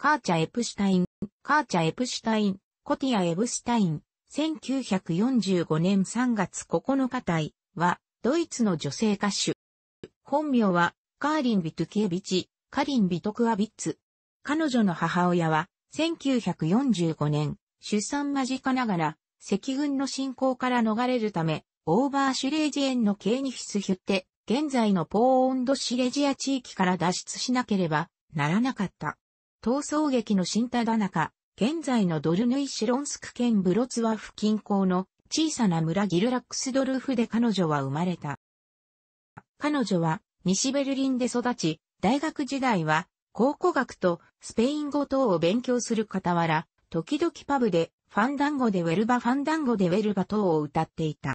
カーチャ・エプシュタイン、カーチャ・エプシュタイン、コティア・エブシュタイン、1945年3月9日隊は、ドイツの女性歌手。本名は、カーリン・ビトケキエビチ、カリン・ビトクアビッツ。彼女の母親は、1945年、出産間近ながら、赤軍の侵攻から逃れるため、オーバーシュレージエンのケーニフスヒュって、現在のポーオンドシレジア地域から脱出しなければならなかった。逃走劇の新田中、現在のドルヌイシロンスク県ブロツワフ近郊の小さな村ギルラックスドルフで彼女は生まれた。彼女は西ベルリンで育ち、大学時代は考古学とスペイン語等を勉強する傍ら、時々パブでファンダンゴでウェルバファンダンゴでウェルバ等を歌っていた。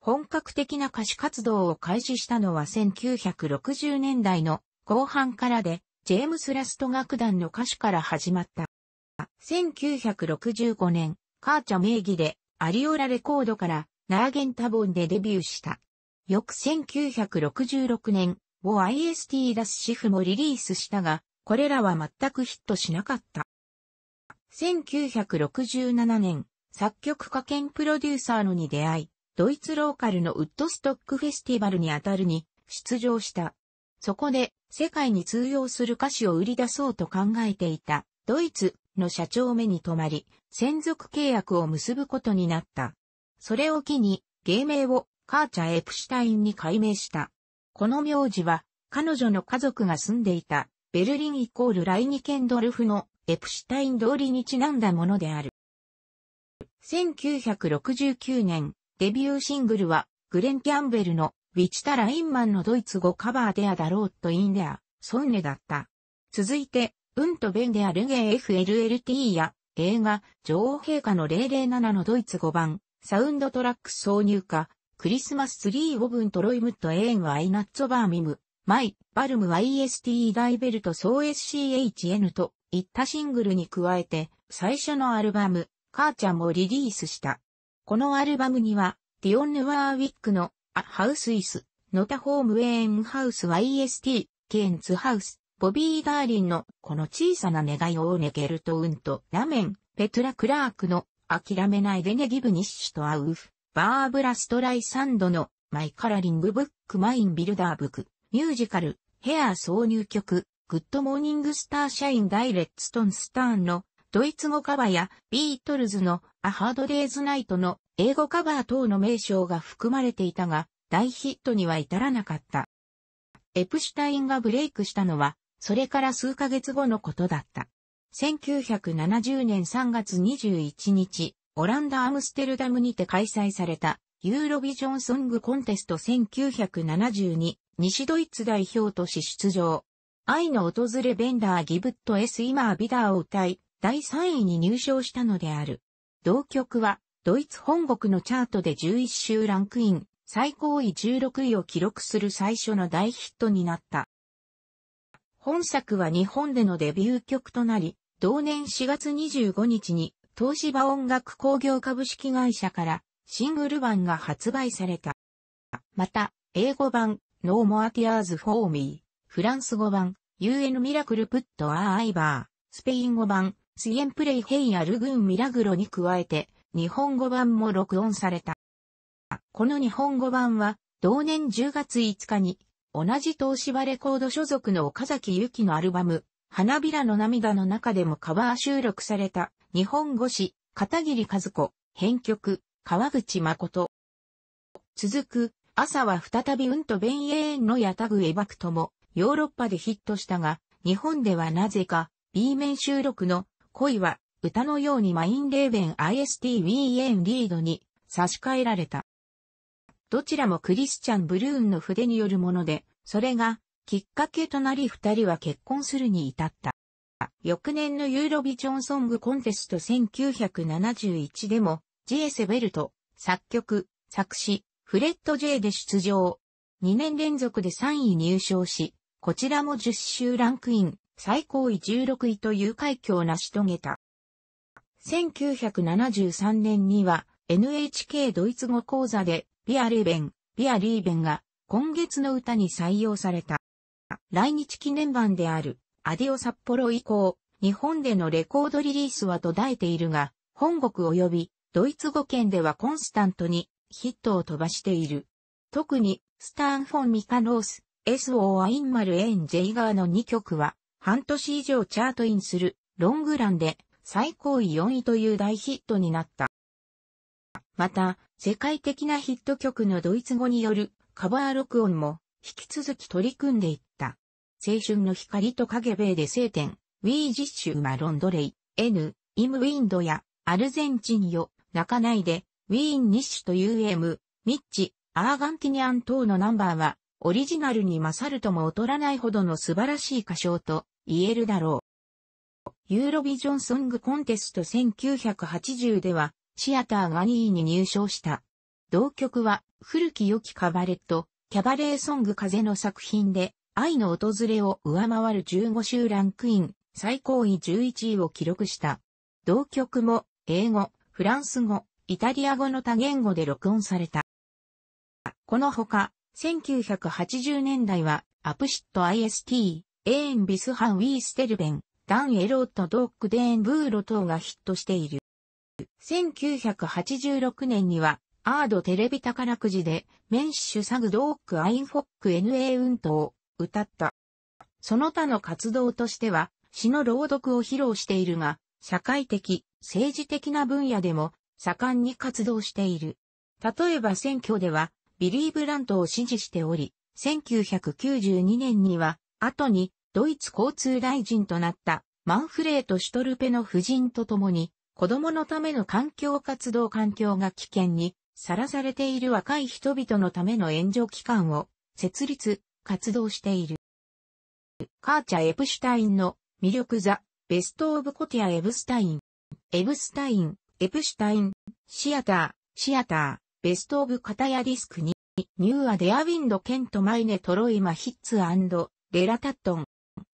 本格的な歌手活動を開始したのは1960年代の後半からで、ジェームス・ラスト楽団の歌手から始まった。1965年、カーチャ名義でアリオラレコードからナーゲンタボンでデビューした。翌1966年、を IST ダスシフもリリースしたが、これらは全くヒットしなかった。1967年、作曲家兼プロデューサーのに出会い、ドイツローカルのウッドストックフェスティバルにあたるに出場した。そこで世界に通用する歌詞を売り出そうと考えていた、ドイツの社長目に留まり、専属契約を結ぶことになった。それを機に、芸名をカーチャ・エプシュタインに改名した。この名字は、彼女の家族が住んでいた、ベルリンイコールライニケンドルフのエプシュタイン通りにちなんだものである。1969年、デビューシングルは、グレン・キャンベルのウィチタ・ラインマンのドイツ語カバーデアだろうとインデア、ソンネだった。続いて、うんとベンデアルゲー FLLT や映画、女王陛下の007のドイツ語版、サウンドトラック挿入歌、クリスマスツリーオブントロイムットエーンはイナッツォバーミム、マイ、バルム IST ダイベルトソー SCHN といったシングルに加えて、最初のアルバム、母ちゃんもリリースした。このアルバムには、ディオン・ヌワーウィックのアハウスイス、ノタホームウェーンハウス YST、ケンツハウス、ボビー・ダーリンのこの小さな願いをネゲルトウンとラメン、ペトラ・クラークの諦めないでネギブニッシュとアウフ、バーブラ・ストライサンドのマイカラリングブックマインビルダーブック、ミュージカル、ヘア挿入曲、グッドモーニングスターシャインダイレッツトンスターンのドイツ語カバーやビートルズのアハードデイズナイトの英語カバー等の名称が含まれていたが、大ヒットには至らなかった。エプシュタインがブレイクしたのは、それから数ヶ月後のことだった。1970年3月21日、オランダ・アムステルダムにて開催された、ユーロビジョンソングコンテスト1972、西ドイツ代表とし出場。愛の訪れベンダーギブットエスイマー・ビダーを歌い、第3位に入賞したのである。同曲は、ドイツ本国のチャートで11週ランクイン、最高位16位を記録する最初の大ヒットになった。本作は日本でのデビュー曲となり、同年4月25日に東芝音楽工業株式会社からシングル版が発売された。また、英語版 No More Tears For Me、フランス語版 UN Miracle Put Our Iver、スペイン語版 Siempre Hey Algun Milagro に加えて日本語版も録音された。この日本語版は、同年10月5日に、同じ東芝レコード所属の岡崎由紀のアルバム、花びらの涙の中でもカバー収録された、日本語詞、片桐和子、編曲、川口誠。続く、朝は再びうんと弁ーンのやたぐえばくとも、ヨーロッパでヒットしたが、日本ではなぜか、B 面収録の、恋は歌のようにマインレーベン IST ウィーンリードに差し替えられた。どちらもクリスチャン・ブルーンの筆によるもので、それがきっかけとなり二人は結婚するに至った。翌年のユーロビジョンソングコンテスト1971でも、ジエセベルト、作曲、作詞、フレッド J で出場。2年連続で3位入賞し、こちらも10周ランクイン、最高位16位という快挙を成し遂げた。1973年には NHK ドイツ語講座でビアリーベン、ビアリーベンが今月の歌に採用された。来日記念版であるアディオ札幌以降、日本でのレコードリリースは途絶えているが、本国及びドイツ語圏ではコンスタントにヒットを飛ばしている。特にスターン・フォン・ミカロース、S.O. アインマル・エン・ジェイガーの2曲は半年以上チャートインするロングランで最高位4位という大ヒットになった。また、世界的なヒット曲のドイツ語によるカバー録音も引き続き取り組んでいった。青春の光と影米で聖典、ウィージッシュマロンドレイ、N、イムウィンドや、アルゼンチンよ、泣かないで、ウィーンニッシュと UM、ミッチ、アーガンティニアン等のナンバーは、オリジナルに勝るとも劣らないほどの素晴らしい歌唱と言えるだろう。ユーロビジョンソングコンテスト1980では、シアターが2位に入賞した。同曲は、古き良きカバレット、キャバレーソング風の作品で、愛の訪れを上回る15週ランクイン、最高位11位を記録した。同曲も、英語、フランス語、イタリア語の多言語で録音された。このほか、1980年代は、アプシット IST、エーンビスハンウィーステルベン、ダン・エロット・ドッグ・デーン・ブーロ等がヒットしている。1986年には、アードテレビ宝くじで、メンシュ・サグ・ドッグ・アイン・フォック・ NA 運動を歌った。その他の活動としては、詩の朗読を披露しているが、社会的、政治的な分野でも盛んに活動している。例えば選挙では、ビリー・ブラントを支持しており、1992年には、後にドイツ交通大臣となったマンフレート・シュトルペの夫人と共に、子供のための環境活動環境が危険にさらされている若い人々のための援助機関を設立、活動している。カーチャ・エプシュタインの魅力ザ・ベスト・オブ・コティア・エブスタイン。エブスタイン、エプシュタイン、シアター、シアター、ベスト・オブ・カタヤ・ディスク2、ニューア・デア・ウィンド・ケント・マイネ・トロイマ・ヒッツレラタットン。